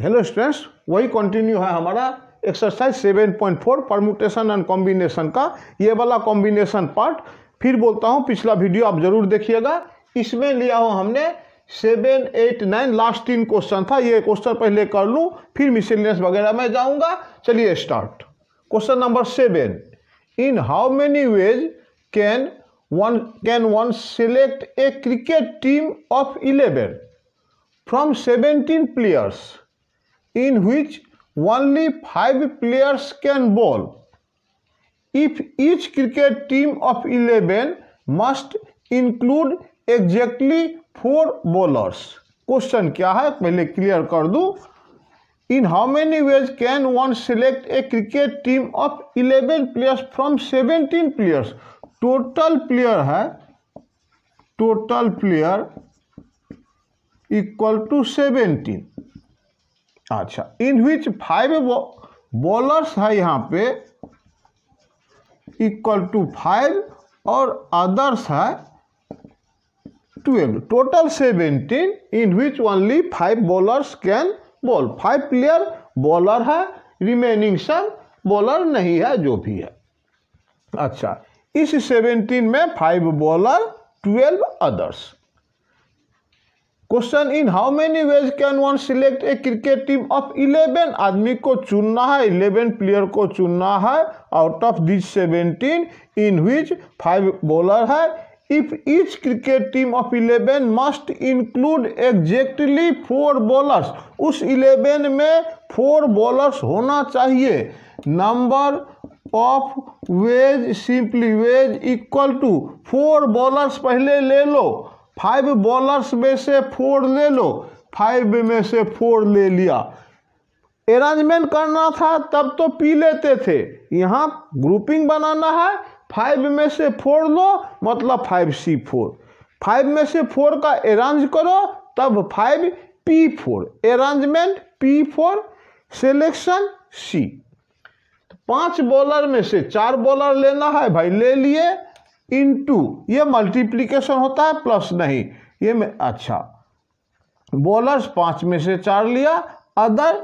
Hello students वही continue है हमारा एक्सरसाइज 7.4 परमुटेशन एंड कॉम्बिनेशन का ये वाला कॉम्बिनेशन पार्ट फिर बोलता हूँ पिछला वीडियो आप जरूर देखिएगा इसमें लिया हो हमने सेवन एट नाइन लास्ट तीन क्वेश्चन था ये क्वेश्चन पहले कर लूँ फिर मिसेलियस वगैरह में जाऊँगा चलिए start question number seven in how many ways can one can one select a cricket team of eleven from seventeen players in which only five players can bowl. If each cricket team of 11 must include exactly four bowlers. Question क्या है पहले clear कर दूं In how many ways can one select a cricket team of 11 players from 17 players? Total player है total player equal to 17. अच्छा इन which five bowlers है यहाँ पे इक्वल टू फाइव और अदर्स है twelve total seventeen in which only five bowlers can bowl five player bowler है remaining सब bowler नहीं है जो भी है अच्छा इस सेवेंटीन में five bowler twelve others question in how many ways can one select a cricket team of eleven आदमी को चुनना है इलेवन प्लेयर को चुनना है out of this seventeen in which five bowler है if each cricket team of eleven must include exactly four bowlers उस eleven में फोर बॉलर्स होना चाहिए number of ways simply ways equal to four bowlers पहले ले लो five bowlers में से four ले लो फाइव में से फोर ले लिया अरेंजमेंट करना था तब तो पी लेते थे यहाँ ग्रुपिंग बनाना है फाइव में से फोर लो मतलब फाइव सी फोर फाइव में से फोर का अरेंज करो तब five P four arrangement P four selection C पांच बॉलर में से चार बॉलर लेना है भाई ले लिए इनटू ये मल्टीप्लीकेशन होता है प्लस नहीं ये में अच्छा बॉलर्स पाँच में से चार लिया अदर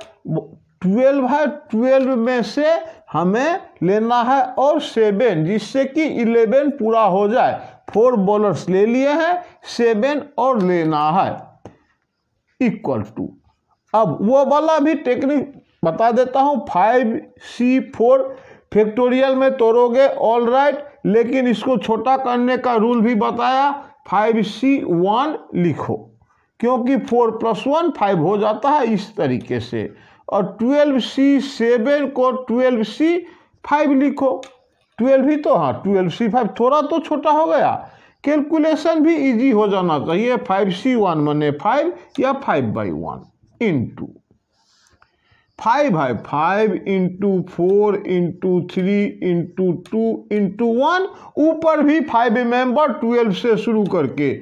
ट्वेल्व है ट्वेल्व में से हमें लेना है और सेवन जिससे कि इलेवन पूरा हो जाए फोर बॉलर्स ले लिए हैं सेवन और लेना है इक्वल टू अब वो वाला भी टेक्निक बता देता हूँ फाइव सी फोर फैक्टोरियल में तोड़ोगे ऑल राइट लेकिन इसको छोटा करने का रूल भी बताया फाइव सी वन लिखो क्योंकि फोर प्लस वन फाइव हो जाता है इस तरीके से और ट्वेल्व सी सेवन को ट्वेल्व सी फाइव लिखो ट्वेल्व ही तो हाँ ट्वेल्व सी फाइव थोड़ा तो छोटा हो गया कैलकुलेशन भी इजी हो जाना चाहिए फाइव सी वन मने फाइव या five by one into five है five into four into three into two into one ऊपर भी फाइव मेंबर ट्वेल्व से शुरू करके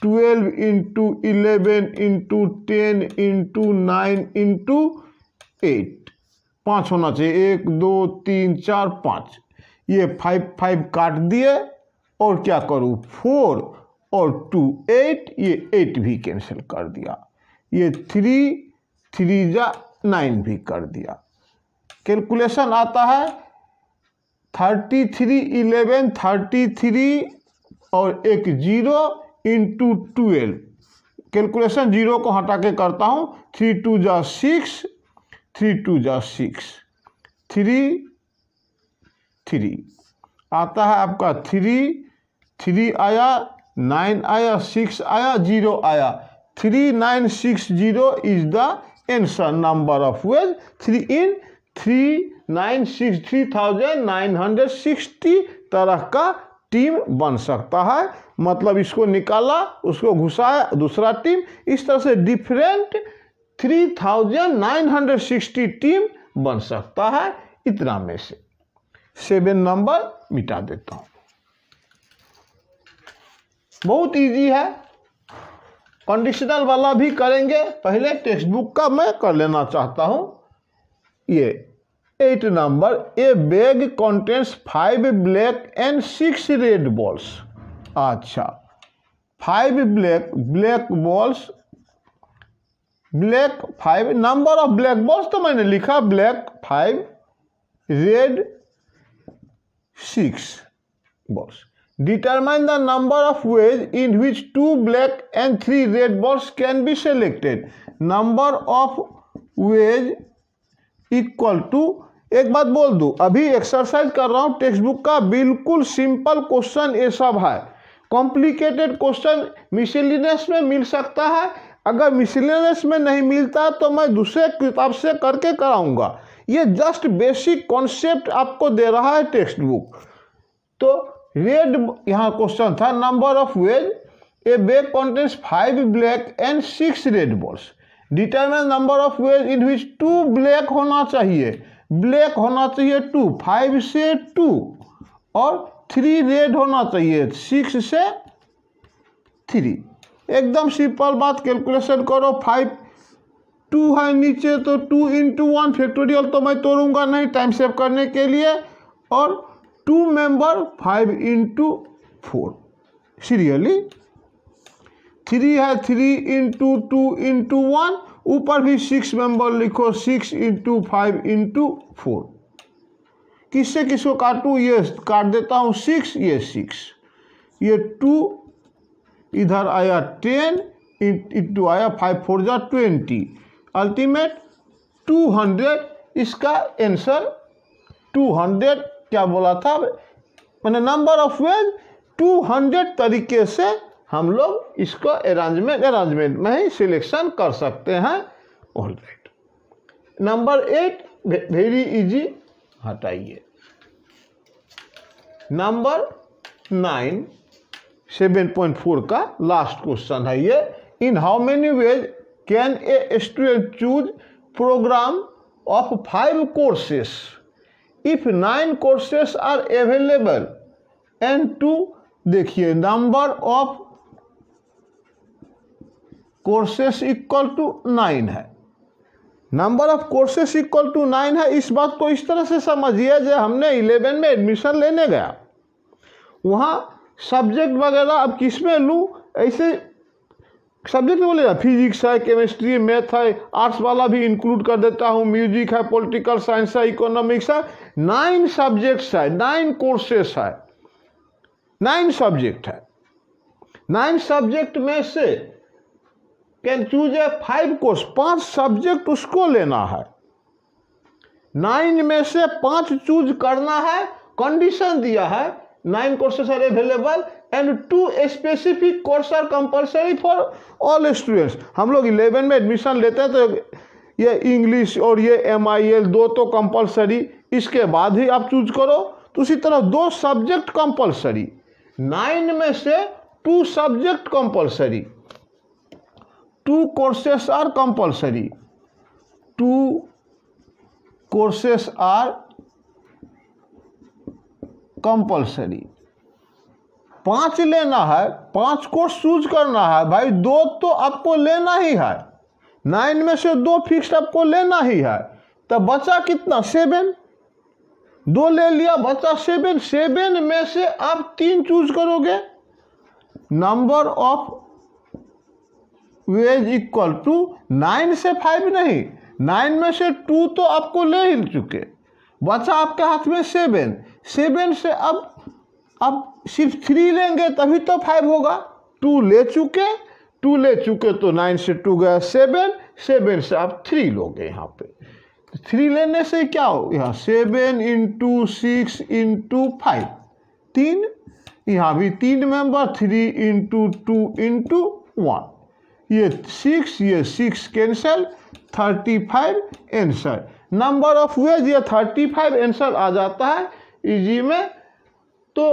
twelve into eleven into ten into nine into eight पाँच होना चाहिए एक दो तीन चार पाँच ये फाइव फाइव काट दिए और क्या करूँ फोर और टू एट ये एट भी कैंसिल कर दिया ये थ्री थ्री जा नाइन भी कर दिया कैलकुलेशन आता है thirty three eleven thirty three और एक zero into twelve calculation zero को हटा के करता हूँ थ्री टू जा सिक्स थ्री टू जा सिक्स थ्री थ्री आता है आपका थ्री थ्री आया नाइन आया सिक्स आया जीरो आया three nine six zero is the answer number of ways three in three nine six three thousand nine hundred sixty तरह का टीम बन सकता है मतलब इसको निकाला उसको घुसाया दूसरा टीम इस तरह से different three thousand nine hundred sixty team बन सकता है इतना में से सेवन नंबर मिटा देता हूं बहुत इजी है कंडीशनल वाला भी करेंगे पहले टेक्स्ट बुक का मैं कर लेना चाहता हूँ ये eight number a bag contents five black and six red balls अच्छा five black black balls black five number of black balls तो मैंने लिखा black five red six balls Determine the number of ways in which two black and three red balls can be selected. Number of ways equal to एक बात बोल दू अभी exercise कर रहा हूँ टेक्स्ट बुक का बिल्कुल सिंपल क्वेश्चन ये सब है कॉम्प्लिकेटेड क्वेश्चन मिसिलिनियस में मिल सकता है अगर मिसिलिनियस में नहीं मिलता तो मैं दूसरे किताब से करके कराऊंगा ये जस्ट बेसिक कॉन्सेप्ट आपको दे रहा है टेक्स्ट बुक तो रेड यहाँ क्वेश्चन था number of ways a bag contains five black and six red balls determine number of ways in which two black होना चाहिए ब्लैक होना चाहिए टू फाइव से टू और थ्री रेड होना चाहिए सिक्स से थ्री एकदम सिंपल बात कैलकुलेशन करो फाइव टू है नीचे तो टू इंटू वन फैक्टोरियल तो मैं तोड़ूंगा नहीं टाइम सेव करने के लिए और two member five into four serially three है three into two into one ऊपर भी सिक्स मेंबर लिखो six into five into four किससे किसको काटू ये काट देता हूँ सिक्स ये सिक्स ये टू इधर आया टेन इंटू आया फाइव फोर जा ट्वेंटी अल्टीमेट टू हंड्रेड इसका आंसर टू हंड्रेड क्या बोला था मैंने number of ways two hundred तरीके से हम लोग इसको अरेंजमेंट अरेंजमेंट में ही सिलेक्शन कर सकते हैं all right number eight very easy हटाइए number nine seven point four का लास्ट क्वेश्चन है ये in how many ways can a student choose program of five courses if nine courses are available and two देखिए number of courses equal to nine है number of courses equal to nine है इस बात को इस तरह से समझिए जो हमने इलेवन में एडमिशन लेने गया वहाँ सब्जेक्ट वगैरह अब किस में लूँ ऐसे सब्जेक्ट बोले ना फिजिक्स है केमिस्ट्री मैथ है आर्ट्स वाला भी इंक्लूड कर देता हूँ म्यूजिक है पॉलिटिकल साइंस है इकोनॉमिक्स है नाइन सब्जेक्ट्स है नाइन कोर्सेस है नाइन सब्जेक्ट है नाइन सब्जेक्ट में से can choose a five course पांच सब्जेक्ट उसको लेना है नाइन में से पांच चूज करना है कंडीशन दिया है nine courses are available and two specific course are compulsory for all students हम लोग इलेवन में एडमिशन लेते हैं तो ये इंग्लिश और ये एम आई एल दो तो कंपलसरी इसके बाद ही आप चूज करो तो उसी तरह दो सब्जेक्ट कंपलसरी नाइन में से two subject compulsory two courses are compulsory two courses are compulsory पाँच लेना है पाँच को चूज करना है भाई दो तो आपको लेना ही है नाइन में से दो फिक्स आपको लेना ही है तो बचा कितना सेवन दो ले लिया बचा सेवन सेवन में से आप तीन चूज करोगे number of ways equal to nine से फाइव नहीं नाइन में से टू तो आपको ले ही चुके बचा आपके हाथ में सेवन सेवन से अब अब सिर्फ थ्री लेंगे तभी तो फाइव होगा टू ले चुके टू ले चुके तो नाइन से टू गया सेवन सेवन से आप थ्री लोगे यहाँ पे थ्री लेने से क्या हो यहाँ seven into six into five तीन यहाँ भी तीन member three into two into one ये सिक्स ये six cancel thirty five answer number of ways ये थर्टी फाइव एंसर आ जाता है इजी में तो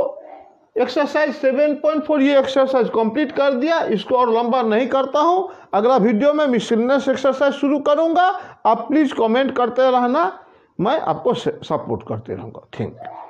एक्सरसाइज 7.4 ये एक्सरसाइज कंप्लीट कर दिया इसको और लंबा नहीं करता हूँ अगला वीडियो में मिशिलनेस एक्सरसाइज शुरू करूँगा आप प्लीज़ कमेंट करते रहना मैं आपको सपोर्ट करते रहूँगा थैंक यू